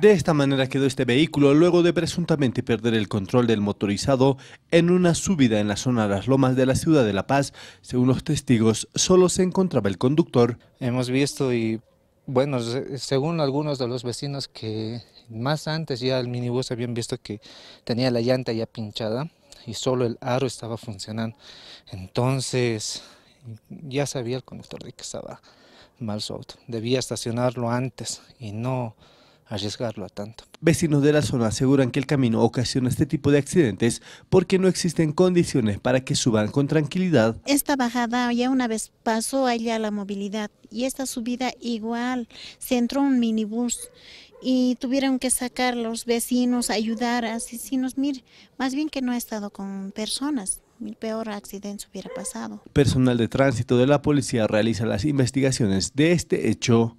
De esta manera quedó este vehículo luego de presuntamente perder el control del motorizado en una subida en la zona de las lomas de la ciudad de La Paz. Según los testigos, solo se encontraba el conductor. Hemos visto y, bueno, según algunos de los vecinos que más antes ya el minibús habían visto que tenía la llanta ya pinchada y solo el aro estaba funcionando. Entonces ya sabía el conductor de que estaba mal su auto. Debía estacionarlo antes y no arriesgarlo a tanto. Vecinos de la zona aseguran que el camino ocasiona este tipo de accidentes porque no existen condiciones para que suban con tranquilidad. Esta bajada ya una vez pasó allá la movilidad y esta subida igual, se entró un minibús y tuvieron que sacar los vecinos, ayudar a asesinos. Mire, más bien que no ha estado con personas el peor accidente hubiera pasado. Personal de tránsito de la policía realiza las investigaciones de este hecho.